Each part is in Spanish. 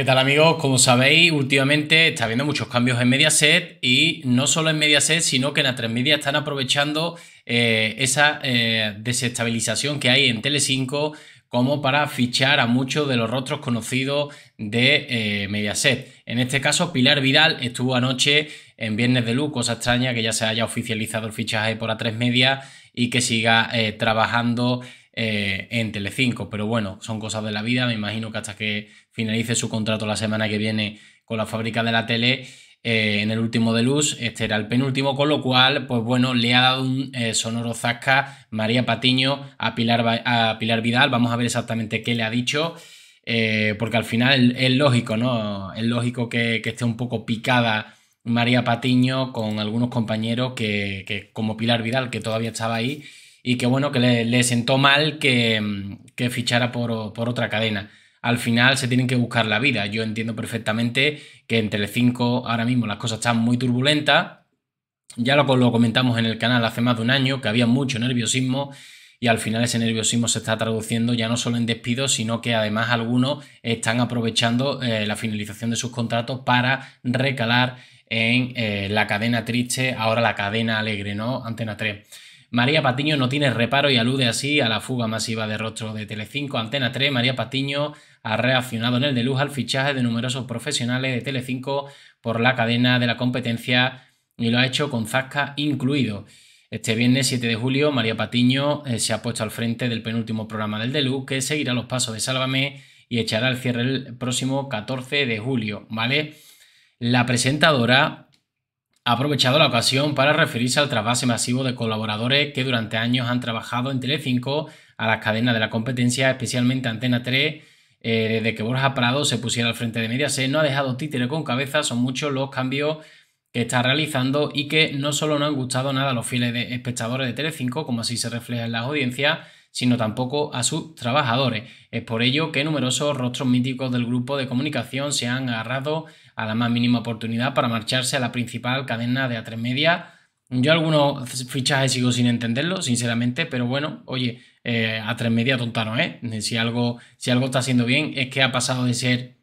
¿Qué tal amigos? Como sabéis, últimamente está habiendo muchos cambios en Mediaset y no solo en Mediaset, sino que en Media están aprovechando eh, esa eh, desestabilización que hay en Tele5 como para fichar a muchos de los rostros conocidos de eh, Mediaset. En este caso, Pilar Vidal estuvo anoche en Viernes de Luz, cosa extraña que ya se haya oficializado el fichaje por A3 Media y que siga trabajando eh, en Telecinco. Pero bueno, son cosas de la vida. Me imagino que hasta que finalice su contrato la semana que viene con la fábrica de la tele, eh, en el último de luz, este era el penúltimo, con lo cual, pues bueno, le ha dado un eh, sonoro zasca María Patiño a Pilar, a Pilar Vidal. Vamos a ver exactamente qué le ha dicho. porque al final es lógico, ¿no? Es lógico que, esté un poco picada María Patiño con algunos compañeros que, que, como Pilar Vidal, que todavía estaba ahí, y que bueno, que le, sentó mal que, mm, fichara por, otra cadena. Al final se tienen que buscar la vida. Yo entiendo perfectamente que en Telecinco ahora mismo las cosas están muy turbulentas. Ya lo, lo comentamos en el canal hace más de un año, que había mucho nerviosismo y al final ese nerviosismo se está traduciendo ya no solo en despidos, sino que además algunos están aprovechando eh, la finalización de sus contratos para recalar en eh, la cadena triste, ahora la cadena alegre, ¿no? Antena 3. María Patiño no tiene reparo y alude así a la fuga masiva de rostro de Telecinco. Antena 3, María Patiño ha reaccionado en el de al fichaje de numerosos profesionales de Telecinco por la cadena de la competencia y lo ha hecho con Zasca incluido. Este viernes 7 de julio, María Patiño eh, se ha puesto al frente del penúltimo programa del Deluxe, que seguirá los pasos de Sálvame y echará el cierre el próximo 14 de julio, ¿vale? La presentadora ha aprovechado la ocasión para referirse al trasvase masivo de colaboradores que durante años han trabajado en Telecinco a las cadenas de la competencia, especialmente Antena 3. Eh, desde que Borja Prado se pusiera al frente de Mediaset, no ha dejado títere con cabeza, son muchos los cambios que está realizando y que no solo no han gustado nada a los fieles de espectadores de Telecinco, como así se refleja en las audiencias, sino tampoco a sus trabajadores. Es por ello que numerosos rostros míticos del grupo de comunicación se han agarrado a la más mínima oportunidad para marcharse a la principal cadena de A3 Media. Yo algunos fichajes sigo sin entenderlo, sinceramente, pero bueno, oye, eh, A3 Media tonta ¿eh? Si algo, si algo está haciendo bien es que ha pasado de ser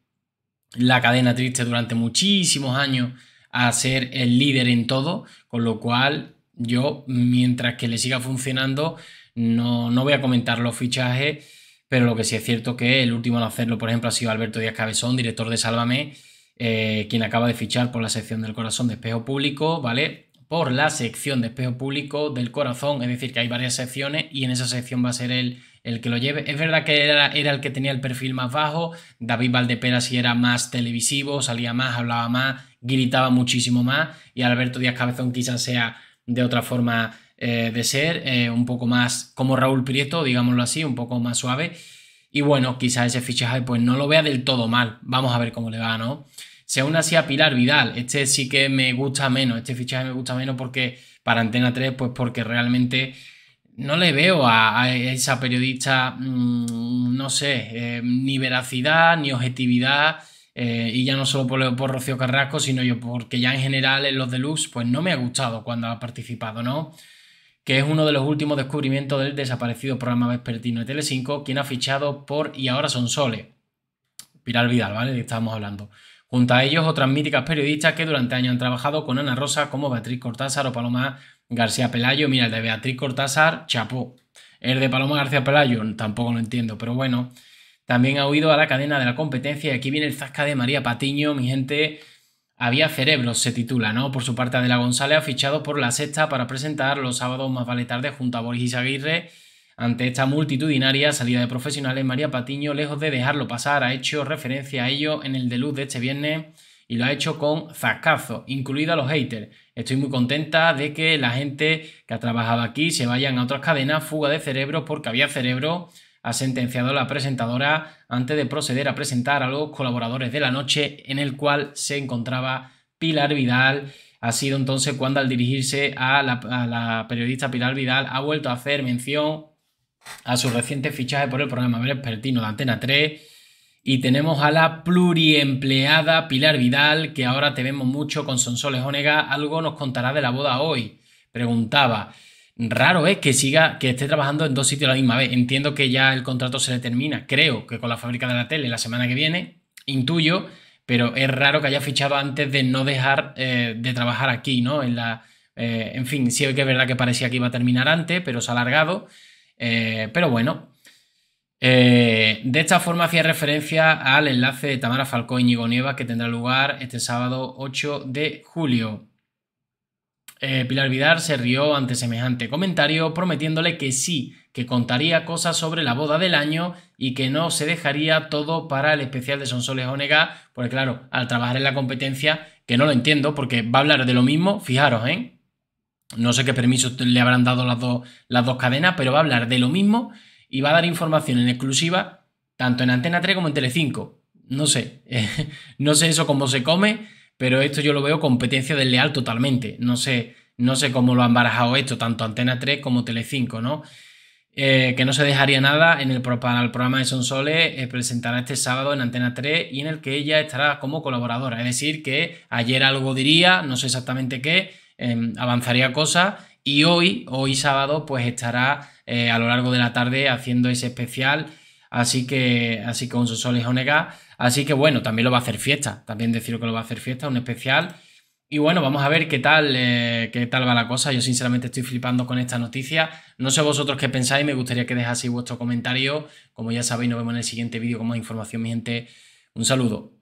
la cadena triste durante muchísimos años a ser el líder en todo, con lo cual yo, mientras que le siga funcionando, no, no voy a comentar los fichajes, pero lo que sí es cierto que el último en hacerlo, por ejemplo, ha sido Alberto Díaz Cabezón, director de Sálvame, eh, quien acaba de fichar por la sección del corazón de espejo público, ¿vale? Por la sección de espejo público del corazón, es decir, que hay varias secciones y en esa sección va a ser él el que lo lleve. Es verdad que era, era el que tenía el perfil más bajo, David Valdepera sí era más televisivo, salía más, hablaba más, gritaba muchísimo más y Alberto Díaz Cabezón quizás sea de otra forma eh, de ser eh, un poco más como Raúl Prieto, digámoslo así, un poco más suave. Y bueno, quizás ese fichaje pues no lo vea del todo mal. Vamos a ver cómo le va, ¿no? Se une así a Pilar Vidal. Este sí que me gusta menos. Este fichaje me gusta menos porque para Antena 3, pues porque realmente no le veo a, esa periodista, mm, no sé, eh, ni veracidad, ni objetividad. y ya no solo por, por, Rocío Carrasco, sino yo porque ya en general en los deluxe, pues no me ha gustado cuando ha participado, ¿no? que es uno de los últimos descubrimientos del desaparecido programa vespertino de Tele5, quien ha fichado por Y ahora son soles. Piral Vidal, ¿vale? De estábamos hablando. Junto a ellos, otras míticas periodistas que durante años han trabajado con Ana Rosa, como Beatriz Cortázar o Paloma García Pelayo. Mira, el de Beatriz Cortázar, chapó. El de Paloma García Pelayo, tampoco lo entiendo, pero bueno. También ha huido a la cadena de la competencia y aquí viene el zasca de María Patiño, mi gente había Cerebros se titula, ¿no? Por su parte, Adela González ha fichado por la sexta para presentar los sábados más vale tarde junto a Boris Aguirre. Ante esta multitudinaria salida de profesionales, María Patiño, lejos de dejarlo pasar, ha hecho referencia a ello en el luz de este viernes y lo ha hecho con zascazo, incluida los haters. Estoy muy contenta de que la gente que ha trabajado aquí se vayan a otras cadenas, fuga de cerebros, porque había cerebro ha sentenciado la presentadora antes de proceder a presentar a los colaboradores de la noche en el cual se encontraba Pilar Vidal. Ha sido entonces cuando al dirigirse a la, periodista Pilar Vidal ha vuelto a hacer mención a su reciente fichaje por el programa Vespertino de Antena 3. Y tenemos a la pluriempleada Pilar Vidal, que ahora te vemos mucho con Sonsoles Onega. Algo nos contará de la boda hoy. Preguntaba, Raro es ¿eh? que siga, que esté trabajando en dos sitios a la misma vez. Entiendo que ya el contrato se le termina, creo que con la fábrica de la tele la semana que viene, intuyo, pero es raro que haya fichado antes de no dejar eh, de trabajar aquí, ¿no? En, la, eh, en fin, sí que es verdad que parecía que iba a terminar antes, pero se ha alargado. pero bueno. de esta forma hacía referencia al enlace de Tamara Falcón y Goniéva que tendrá lugar este sábado 8 de julio. Eh, Pilar Vidar se rió ante semejante comentario, prometiéndole que sí, que contaría cosas sobre la boda del año y que no se dejaría todo para el especial de Sonsoles Onega, porque claro, al trabajar en la competencia, que no lo entiendo, porque va a hablar de lo mismo, fijaros, ¿eh? No sé qué permiso le habrán dado las, las dos cadenas, pero va a hablar de lo mismo y va a dar información en exclusiva, tanto en Antena 3 como en Telecinco. No sé, no sé eso cómo se come, pero esto yo lo veo competencia desleal totalmente. No sé, no sé cómo lo han barajado esto, tanto Antena 3 como Telecinco, ¿no? Eh, que no se dejaría nada en el, para el programa de Sonsoles, eh, presentará este sábado en Antena 3 y en el que ella estará como colaboradora. Es decir, que ayer algo diría, no sé exactamente qué, em, avanzaría cosas y hoy, hoy sábado, pues estará eh, a lo largo de la tarde haciendo ese especial. Así que, así con Sonsoles Onega Así que bueno, también lo va a hacer fiesta, también decir que lo va a hacer fiesta, un especial. Y bueno, vamos a ver qué tal, eh, qué tal va la cosa. Yo sinceramente estoy flipando con esta noticia. No sé vosotros qué pensáis, me gustaría que dejaseis vuestro comentario. Como ya sabéis, nos vemos en el siguiente vídeo con más información, mi gente. Un saludo.